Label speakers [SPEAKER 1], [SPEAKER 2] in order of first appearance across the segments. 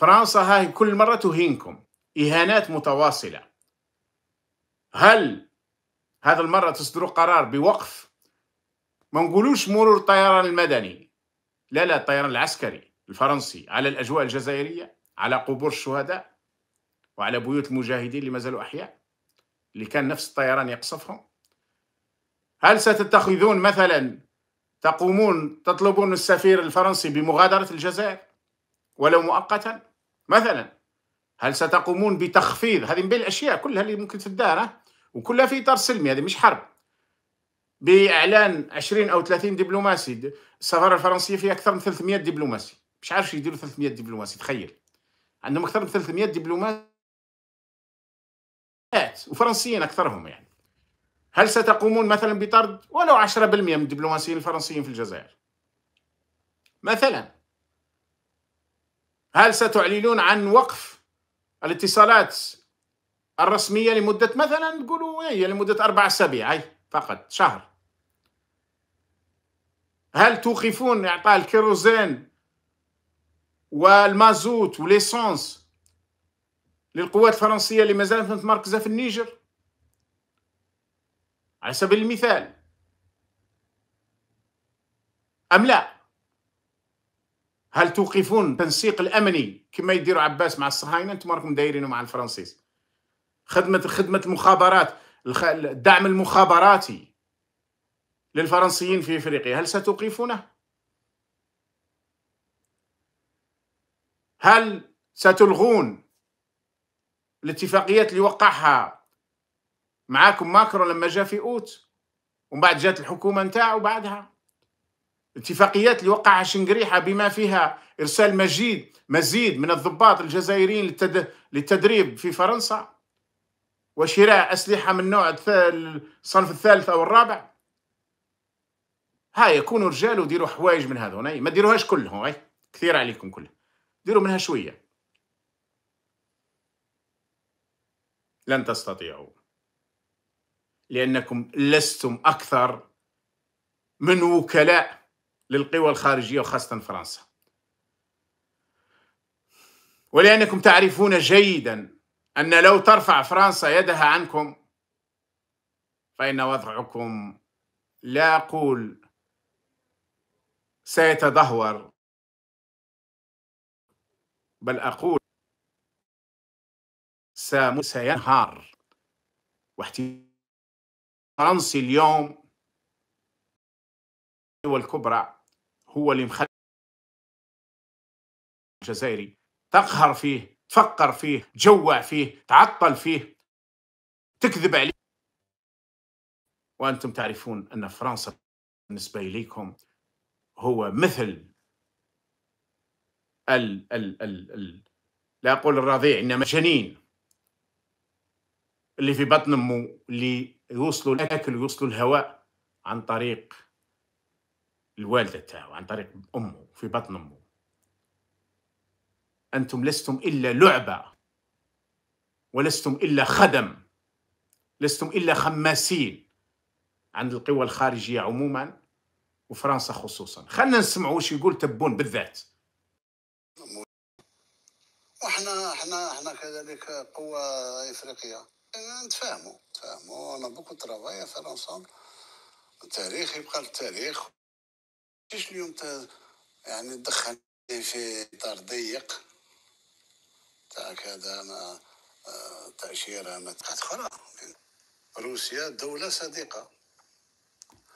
[SPEAKER 1] فرنسا هاي كل مرة تهينكم إهانات متواصلة هل هذا المرة تصدروا قرار بوقف ما نقولوش مرور الطيران المدني لا لا الطيران العسكري الفرنسي على الأجواء الجزائرية على قبور الشهداء وعلى بيوت المجاهدين اللي مازالوا أحياء اللي كان نفس الطيران يقصفهم هل ستتخذون مثلا تقومون تطلبون السفير الفرنسي بمغادرة الجزائر ولو مؤقتا مثلا هل ستقومون بتخفيض هذه من بين الاشياء كلها اللي ممكن تدار وكلها في اطار سلمي هذه مش حرب باعلان 20 او 30 دبلوماسي السفاره الفرنسيه فيها اكثر من 300 دبلوماسي مش عارف يديروا 300 دبلوماسي تخيل عندهم اكثر من 300 دبلوماسي وفرنسيين اكثرهم يعني هل ستقومون مثلا بطرد ولو 10% من الدبلوماسيين الفرنسيين في الجزائر مثلا هل ستعلنون عن وقف الاتصالات الرسمية لمدة مثلا تقولوا هي إيه، يعني لمدة أربع أسابيع أي فقط شهر هل توقفون إعطاء الكيروزين والمازوت وليسونس للقوات الفرنسية اللي ما زالت متمركزة في النيجر على سبيل المثال أم لا هل توقفون التنسيق الامني كما يدير عباس مع الصهاينه انتم راكم دايرينه مع الفرنسيس خدمه خدمه المخابرات الدعم المخابراتي للفرنسيين في افريقيا هل ستوقفونه هل ستلغون الاتفاقيات اللي وقعها معاكم ماكرون لما جاء في اوت ومن بعد جات الحكومه نتاعو بعدها الاتفاقيات اللي وقعها شنقريحه بما فيها ارسال مجيد مزيد من الضباط الجزائريين للتد... للتدريب في فرنسا وشراء اسلحه من نوع الصنف الثالث او الرابع هاي يكونوا رجال وديروا حوايج من هذا إيه؟ ما ديروهاش كلهم هاي كثير عليكم كله ديروا منها شويه لن تستطيعوا لانكم لستم اكثر من وكلاء للقوى الخارجية وخاصة فرنسا ولأنكم تعرفون جيدا أن لو ترفع فرنسا يدها عنكم فإن وضعكم لا أقول سيتدهور بل أقول سينهار واحتلال فرنسي اليوم والكبرى هو اللي مخلي الجزائري تقهر فيه تفقر فيه تجوع فيه تعطل فيه تكذب عليه وأنتم تعرفون أن فرنسا بالنسبة إليكم هو مثل ال ال ال ال لا أقول الرضيع إنما جنين اللي في بطن أمه اللي يوصلوا الأكل ويوصلوا الهواء عن طريق الوالده تاعو عن طريق امه في بطن امه انتم لستم الا لعبه ولستم الا خدم لستم الا خماسين عند القوى الخارجيه عموما وفرنسا خصوصا خلينا نسمعوا واش يقول تبون بالذات احنا احنا احنا كذلك قوة إفريقية نتفاهموا نتفاهموا أنا بوكو ترافاي فرنسا التاريخ يبقى التاريخ كيفاش اليوم تا يعني دخلني في اطار ضيق تاع كذا انا آه، تاشيره ما تدخل روسيا دوله صديقه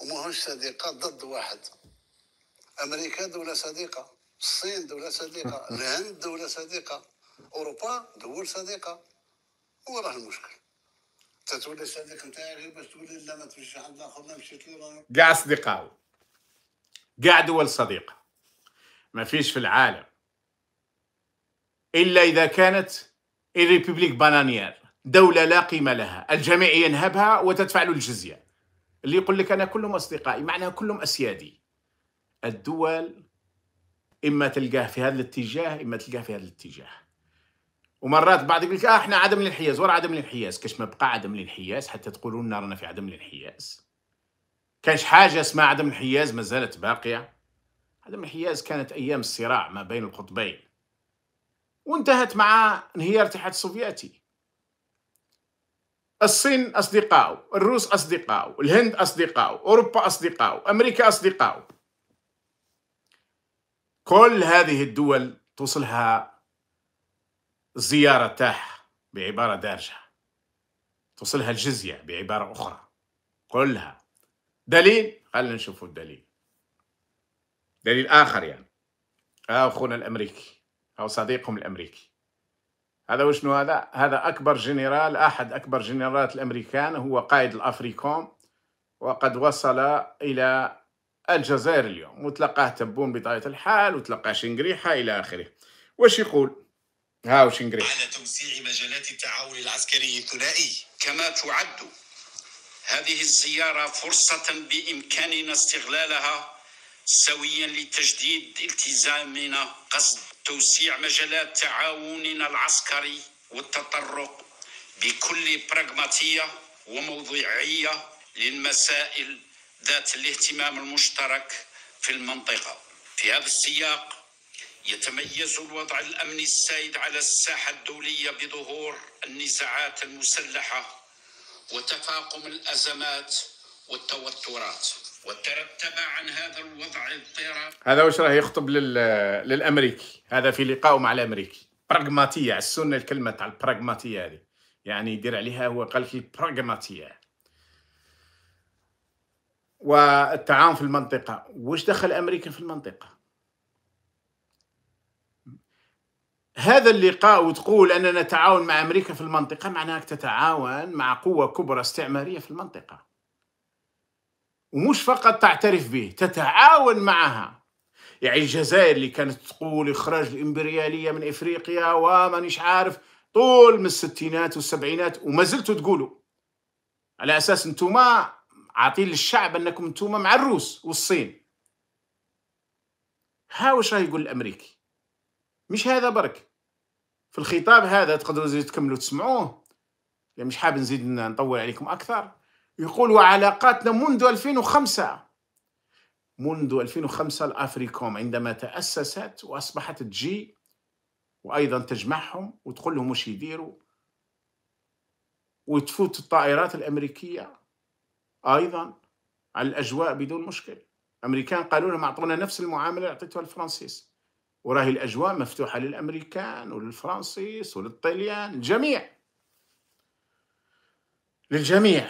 [SPEAKER 1] وماهوش صديقه ضد واحد امريكا دوله صديقه الصين دوله صديقه الهند دوله صديقه اوروبا دول صديقه وراه المشكل تتولى صديق نتاعي غير باش تقولي لا ما تمشيش عند الاخر ما مشيت له كاع اصدقاء قاع دول صديقة ما فيش في العالم إلا إذا كانت الريبوبليك بانانيير دولة لا قيمة لها الجميع ينهبها وتدفع له الجزية اللي يقول لك أنا كلهم أصدقائي معناها كلهم أسيادي الدول إما تلقاه في هذا الاتجاه إما تلقاه في هذا الاتجاه ومرات بعض يقول لك آه إحنا عدم الانحياز ورا عدم الانحياز كاش ما بقى عدم الانحياز حتى تقولوا لنا رانا في عدم الانحياز كانش حاجة اسمها عدم الحياز ما زالت باقية عدم الحياز كانت أيام الصراع ما بين القطبين وانتهت مع انهيار الاتحاد السوفيتي الصين أصدقاء الروس أصدقاء الهند أصدقاء أوروبا أصدقاء أمريكا أصدقاء كل هذه الدول توصلها الزيارة تاعها بعبارة دارجة توصلها الجزية بعبارة أخرى كلها دليل خلينا نشوف الدليل دليل آخر يعني آه أخونا الأمريكي أو صديقهم الأمريكي هذا وشنو هذا؟ هذا أكبر جنرال أحد أكبر جنرالات الأمريكان هو قائد الأفريكوم وقد وصل إلى الجزائر اليوم وتلقاه تبون بطاية الحال وتلقاه شنقريحة إلى آخره وش يقول؟ هاو شنقريحة على توسيع مجالات التعاون العسكري الثنائي كما تعد هذه الزيارة فرصة بإمكاننا استغلالها سويا لتجديد التزامنا قصد توسيع مجالات تعاوننا العسكري والتطرق بكل براغماتية وموضوعية للمسائل ذات الاهتمام المشترك في المنطقة في هذا السياق يتميز الوضع الأمني السائد على الساحة الدولية بظهور النزاعات المسلحة وتفاقم الأزمات والتوترات وترتب عن هذا الوضع اضطراب هذا واش راه يخطب للامريكي هذا في لقائه مع الامريكي براغماتيه عسونا الكلمه تاع البراغماتيه هذه يعني يدير عليها هو قال لك البراغماتيه والتعاون في المنطقه واش دخل امريكا في المنطقه هذا اللقاء وتقول أننا نتعاون مع أمريكا في المنطقة معناها تتعاون مع قوة كبرى استعمارية في المنطقة ومش فقط تعترف به تتعاون معها يعني الجزائر اللي كانت تقول إخراج الإمبريالية من إفريقيا ومانيش عارف طول من الستينات والسبعينات وما زلتوا تقولوا على أساس انتم عاطين للشعب أنكم انتم مع الروس والصين ها وش راه يقول الأمريكي مش هذا برك في الخطاب هذا تقدروا زيد تكملوا تسمعوه يعني مش حاب نزيد نطول عليكم أكثر يقول وعلاقاتنا منذ 2005 منذ 2005 الأفريكوم عندما تأسست وأصبحت تجي وأيضا تجمعهم وتقول لهم واش يديروا وتفوت الطائرات الأمريكية أيضا على الأجواء بدون مشكل الأمريكان قالوا لهم أعطونا نفس المعاملة اللي أعطيتها الفرنسيس وراهي الأجواء مفتوحة للأمريكان وللفرنسيس وللطليان الجميع للجميع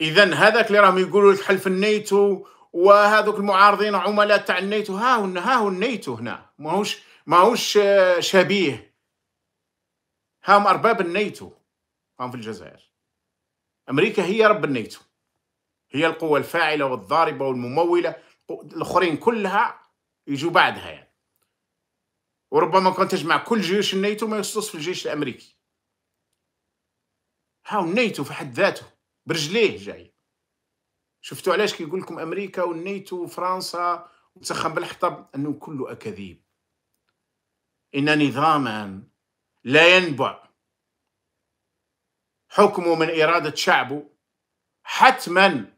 [SPEAKER 1] إذا هذاك اللي راهم يقولوا لك حلف النيتو وهذوك المعارضين عملاء تاع النيتو ها هو ها هو النيتو هنا ماهوش ماهوش آه، شبيه هم أرباب النيتو هم في الجزائر أمريكا هي رب النيتو هي القوة الفاعلة والضاربة والممولة الاخرين كلها يجوا بعدها يعني وربما كنت تجمع كل جيوش الناتو ما يخصص في الجيش الامريكي هاو الناتو في حد ذاته برجليه جاي شفتوا علاش كيقول لكم امريكا والناتو وفرنسا وتسخن بالحطب انه كله اكاذيب ان نظاما لا ينبع حكمه من اراده شعبه حتما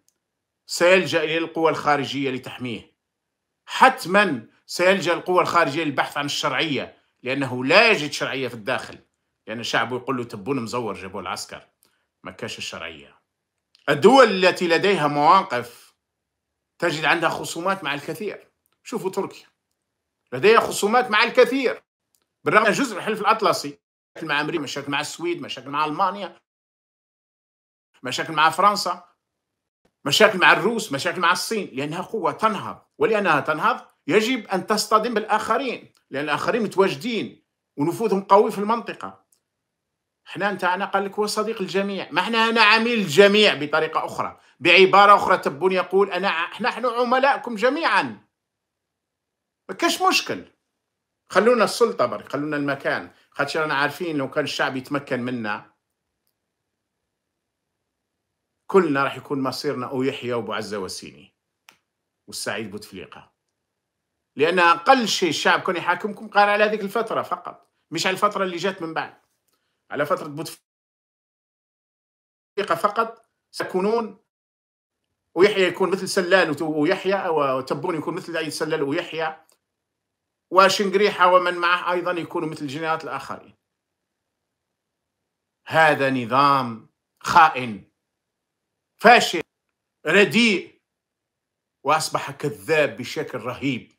[SPEAKER 1] سيلجأ إلى القوى الخارجية لتحميه حتما سيلجأ القوى الخارجية للبحث عن الشرعية لأنه لا يجد شرعية في الداخل لأن شعبه يقول له تبون مزور جابوه العسكر ما كاش الشرعية الدول التي لديها مواقف تجد عندها خصومات مع الكثير شوفوا تركيا لديها خصومات مع الكثير بالرغم من جزء الحلف الأطلسي مشاكل مع أمريكا مشاكل مع السويد مشاكل مع ألمانيا مشاكل مع فرنسا مشاكل مع الروس مشاكل مع الصين لأنها قوة تنهض ولأنها تنهض يجب أن تصطدم بالآخرين لأن الآخرين متواجدين ونفوذهم قوي في المنطقة احنا نتاعنا قال لك هو صديق الجميع ما احنا انا عميل الجميع بطريقه اخرى بعباره اخرى تبون يقول انا احنا نحن عملائكم جميعا ما كاش مشكل خلونا السلطه برك خلونا المكان خاطر رانا عارفين لو كان الشعب يتمكن منا كلنا راح يكون مصيرنا أو يحيى وأبو عزة والسيني والسعيد بوتفليقة لأن أقل شيء الشعب كان يحاكمكم قال على هذيك الفترة فقط مش على الفترة اللي جات من بعد على فترة بوتفليقة فقط سكونون ويحيى يكون مثل سلال ويحيى وتبون يكون مثل أي سلال ويحيى وشنقريحة ومن معه أيضا يكونوا مثل الجنرالات الآخرين هذا نظام خائن فاشل رديء واصبح كذاب بشكل رهيب